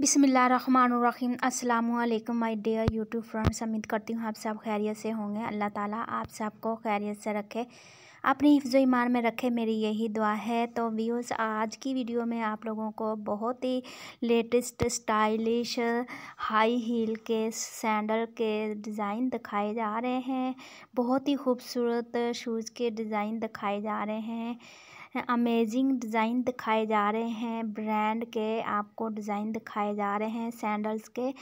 बिसमीम अल्लाम my dear YouTube friends उम्मीद करती हूँ आप सब खैरियत से होंगे अल्लाह ताला आप सबको खैरियत से रखे अपनी हिफ्ज़ ईमान में रखे मेरी यही दुआ है तो व्यूज़ आज की वीडियो में आप लोगों को बहुत ही लेटेस्ट स्टाइलिश हाई हील के सैंडल के डिज़ाइन दिखाए जा रहे हैं बहुत ही खूबसूरत शूज़ के डिज़ाइन दिखाए जा रहे हैं अमेजिंग डिजाइन दिखाए जा रहे हैं ब्रांड के आपको डिजाइन दिखाए जा रहे हैं सैंडल्स के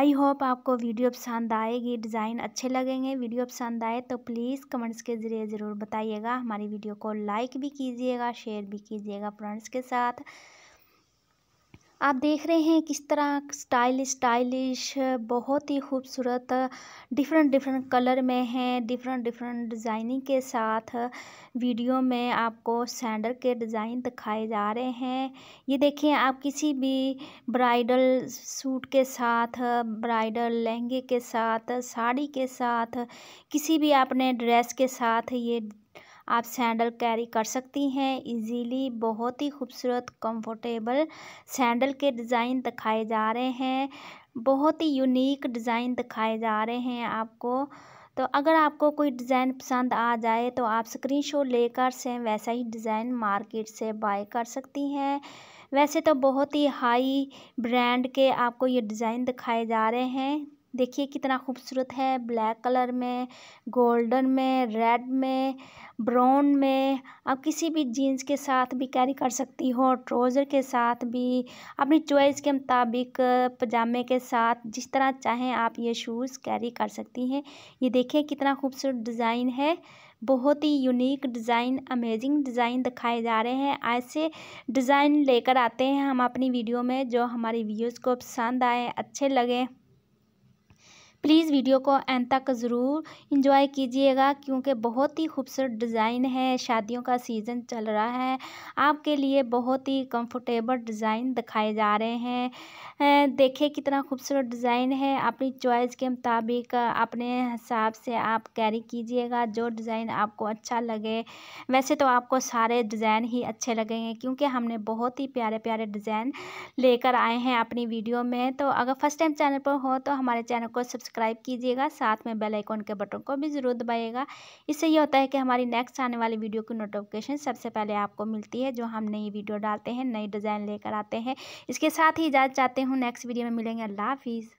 आई होप आपको वीडियो पसंद आएगी डिज़ाइन अच्छे लगेंगे वीडियो पसंद आए तो प्लीज़ कमेंट्स के ज़रिए ज़रूर बताइएगा हमारी वीडियो को लाइक भी कीजिएगा शेयर भी कीजिएगा फ्रेंड्स के साथ आप देख रहे हैं किस तरह स्टाइलिश स्टाइलिश बहुत ही खूबसूरत डिफरेंट डिफरेंट कलर में हैं डिफरेंट डिफरेंट डिज़ाइनिंग के साथ वीडियो में आपको सैंडल के डिज़ाइन दिखाए जा रहे हैं ये देखिए आप किसी भी ब्राइडल सूट के साथ ब्राइडल लहंगे के साथ साड़ी के साथ किसी भी आपने ड्रेस के साथ ये आप सैंडल कैरी कर सकती हैं इजीली बहुत ही खूबसूरत कंफर्टेबल सैंडल के डिज़ाइन दिखाए जा रहे हैं बहुत ही यूनिक डिज़ाइन दिखाए जा रहे हैं आपको तो अगर आपको कोई डिज़ाइन पसंद आ जाए तो आप स्क्रीनशॉट लेकर सेम वैसा ही डिज़ाइन मार्केट से बाय कर सकती हैं वैसे तो बहुत ही हाई ब्रांड के आपको ये डिज़ाइन दिखाए जा रहे हैं देखिए कितना खूबसूरत है ब्लैक कलर में गोल्डन में रेड में ब्राउन में आप किसी भी जीन्स के साथ भी कैरी कर सकती हो ट्रोज़र के साथ भी अपनी चॉइस के मुताबिक पजामे के साथ जिस तरह चाहें आप ये शूज़ कैरी कर सकती हैं ये देखिए कितना खूबसूरत डिज़ाइन है बहुत ही यूनिक डिज़ाइन अमेजिंग डिज़ाइन दिखाए जा रहे हैं ऐसे डिज़ाइन लेकर आते हैं हम अपनी वीडियो में जो हमारी व्यूज़ को पसंद आए अच्छे लगें प्लीज़ वीडियो को एंड तक ज़रूर इंजॉय कीजिएगा क्योंकि बहुत ही खूबसूरत डिज़ाइन है शादियों का सीज़न चल रहा है आपके लिए बहुत ही कंफर्टेबल डिज़ाइन दिखाए जा रहे हैं देखिए कितना खूबसूरत डिज़ाइन है अपनी चॉइस के मुताबिक अपने हिसाब से आप कैरी कीजिएगा जो डिज़ाइन आपको अच्छा लगे वैसे तो आपको सारे डिज़ाइन ही अच्छे लगेंगे क्योंकि हमने बहुत ही प्यारे प्यारे डिज़ाइन लेकर आए हैं अपनी वीडियो में तो अगर फर्स्ट टाइम चैनल पर हो तो हमारे चैनल को सब्सक्राइब सब्सक्राइब कीजिएगा साथ में बेल आइकॉन के बटन को भी ज़रूर दबाइएगा इससे यह होता है कि हमारी नेक्स्ट आने वाली वीडियो की नोटिफिकेशन सबसे पहले आपको मिलती है जो हम नई वीडियो डालते हैं नई डिज़ाइन लेकर आते हैं इसके साथ ही इजाज़त चाहते हूँ नेक्स्ट वीडियो में मिलेंगे अल्लाह हाफिज़